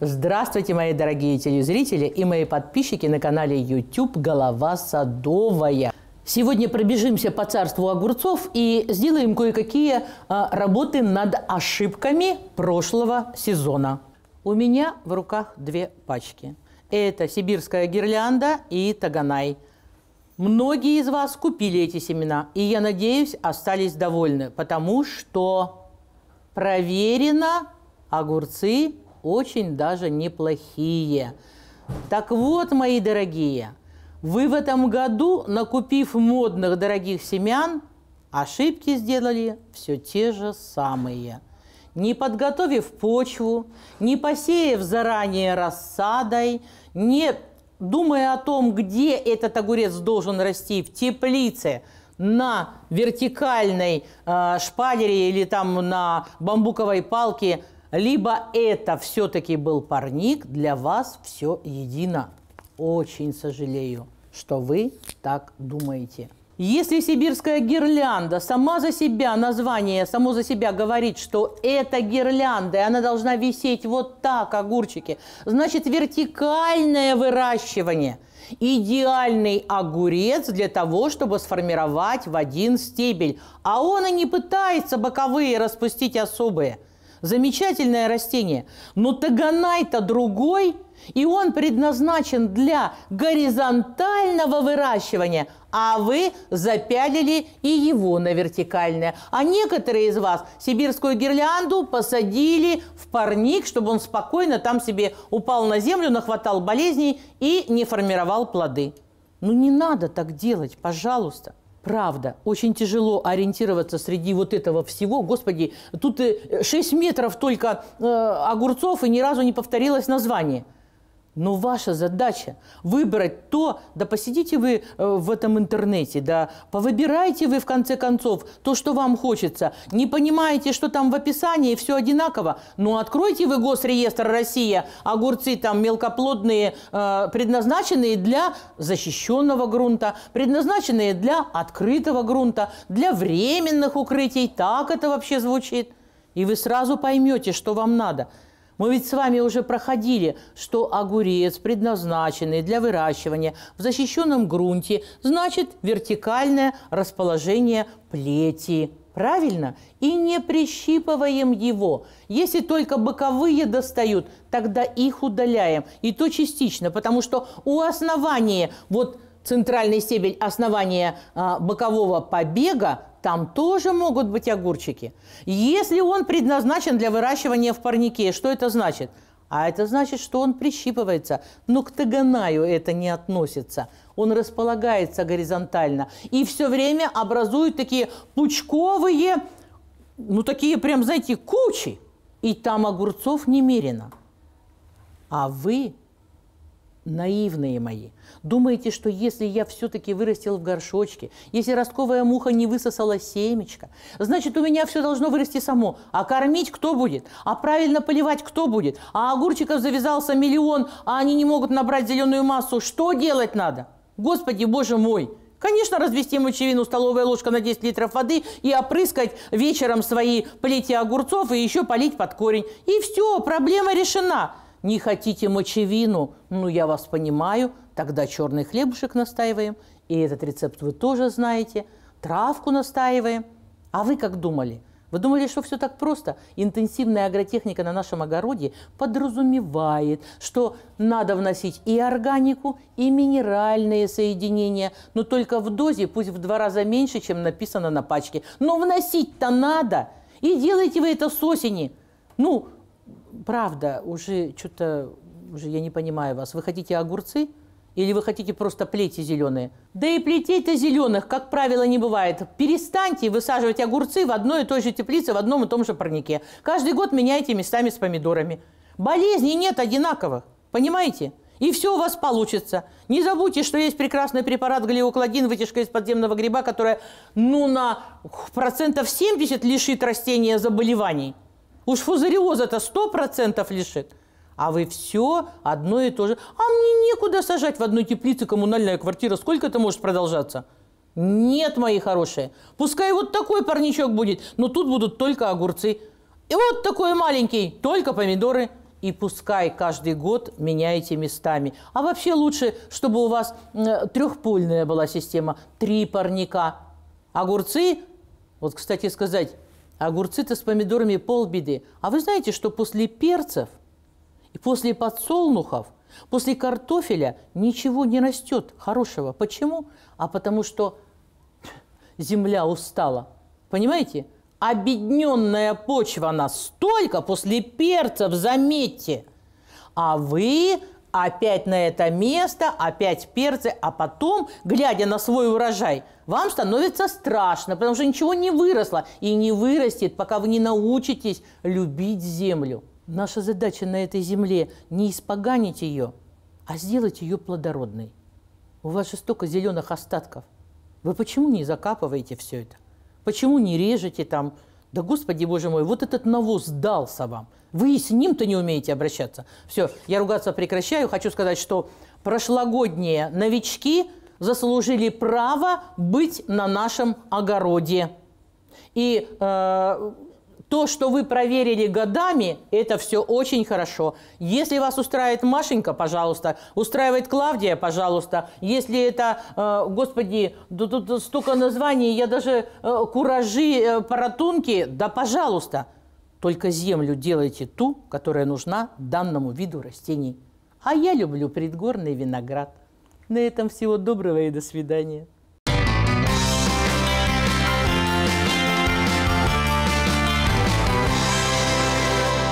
Здравствуйте, мои дорогие телезрители и мои подписчики на канале YouTube «Голова садовая». Сегодня пробежимся по царству огурцов и сделаем кое-какие а, работы над ошибками прошлого сезона. У меня в руках две пачки. Это сибирская гирлянда и таганай. Многие из вас купили эти семена, и, я надеюсь, остались довольны, потому что проверено огурцы очень даже неплохие. Так вот, мои дорогие, вы в этом году, накупив модных дорогих семян, ошибки сделали все те же самые. Не подготовив почву, не посеяв заранее рассадой, не думая о том, где этот огурец должен расти, в теплице, на вертикальной э, шпалере или там на бамбуковой палке – либо это все-таки был парник, для вас все едино. Очень сожалею, что вы так думаете. Если сибирская гирлянда сама за себя, название само за себя говорит, что это гирлянда, и она должна висеть вот так, огурчики, значит вертикальное выращивание – Идеальный огурец для того, чтобы сформировать в один стебель. А он и не пытается боковые распустить особые. Замечательное растение. Но таганай-то другой, и он предназначен для горизонтального выращивания, а вы запялили и его на вертикальное. А некоторые из вас сибирскую гирлянду посадили в парник, чтобы он спокойно там себе упал на землю, нахватал болезней и не формировал плоды. Ну не надо так делать, пожалуйста. Правда, очень тяжело ориентироваться среди вот этого всего. Господи, тут 6 э, метров только э, огурцов, и ни разу не повторилось название. Но ваша задача выбрать то, да посидите вы э, в этом интернете, да повыбирайте вы в конце концов то, что вам хочется. Не понимаете, что там в описании, все одинаково. Но ну, откройте вы Госреестр Россия, огурцы там мелкоплодные, э, предназначенные для защищенного грунта, предназначенные для открытого грунта, для временных укрытий. Так это вообще звучит. И вы сразу поймете, что вам надо – мы ведь с вами уже проходили, что огурец, предназначенный для выращивания в защищенном грунте, значит вертикальное расположение плети. Правильно? И не прищипываем его. Если только боковые достают, тогда их удаляем. И то частично, потому что у основания, вот центральный стебель основания а, бокового побега там тоже могут быть огурчики. Если он предназначен для выращивания в парнике, что это значит? А это значит, что он прищипывается, но к таганаю это не относится. Он располагается горизонтально и все время образует такие пучковые, ну такие прям, знаете, кучи. И там огурцов немерено. А вы наивные мои. Думаете, что если я все-таки вырастил в горшочке, если ростковая муха не высосала семечко, значит, у меня все должно вырасти само. А кормить кто будет? А правильно поливать кто будет? А огурчиков завязался миллион, а они не могут набрать зеленую массу. Что делать надо? Господи, боже мой! Конечно, развести мочевину, столовая ложка на 10 литров воды и опрыскать вечером свои плети огурцов и еще полить под корень. И все, проблема решена. Не хотите мочевину? Ну, я вас понимаю. Тогда черный хлебушек настаиваем. И этот рецепт вы тоже знаете. Травку настаиваем. А вы как думали? Вы думали, что все так просто? Интенсивная агротехника на нашем огороде подразумевает, что надо вносить и органику, и минеральные соединения, но только в дозе, пусть в два раза меньше, чем написано на пачке. Но вносить-то надо! И делайте вы это с осени. Ну, правда, уже что-то, уже я не понимаю вас. Вы хотите огурцы? Или вы хотите просто плети зеленые? Да и плетей-то зеленых, как правило, не бывает. Перестаньте высаживать огурцы в одной и той же теплице, в одном и том же парнике. Каждый год меняйте местами с помидорами. Болезней нет одинаковых, понимаете? И все у вас получится. Не забудьте, что есть прекрасный препарат глиокладин, вытяжка из подземного гриба, которая ну, на процентов 70 лишит растения заболеваний. Уж фузариоза это сто процентов лишит. А вы все одно и то же. А мне некуда сажать в одной теплице коммунальная квартира. Сколько это может продолжаться? Нет, мои хорошие. Пускай вот такой парничок будет, но тут будут только огурцы. И вот такой маленький, только помидоры. И пускай каждый год меняете местами. А вообще лучше, чтобы у вас трехпольная была система. Три парника. Огурцы, вот, кстати сказать, Огурцы-то с помидорами полбеды. А вы знаете, что после перцев и после подсолнухов, после картофеля ничего не растет хорошего. Почему? А потому что земля устала. Понимаете? Обедненная почва настолько после перцев, заметьте. А вы опять на это место, опять перцы, а потом, глядя на свой урожай, вам становится страшно, потому что ничего не выросло и не вырастет, пока вы не научитесь любить землю. Наша задача на этой земле не испоганить ее, а сделать ее плодородной. У вас же столько зеленых остатков. Вы почему не закапываете все это? Почему не режете там да, Господи Боже мой, вот этот навоз дался вам. Вы и с ним-то не умеете обращаться. Все, я ругаться прекращаю. Хочу сказать, что прошлогодние новички заслужили право быть на нашем огороде. И э, то, что вы проверили годами, это все очень хорошо. Если вас устраивает Машенька, пожалуйста, устраивает Клавдия, пожалуйста. Если это, э, господи, тут, тут столько названий, я даже э, куражи, э, паратунки, да пожалуйста. Только землю делайте ту, которая нужна данному виду растений. А я люблю предгорный виноград. На этом всего доброго и до свидания.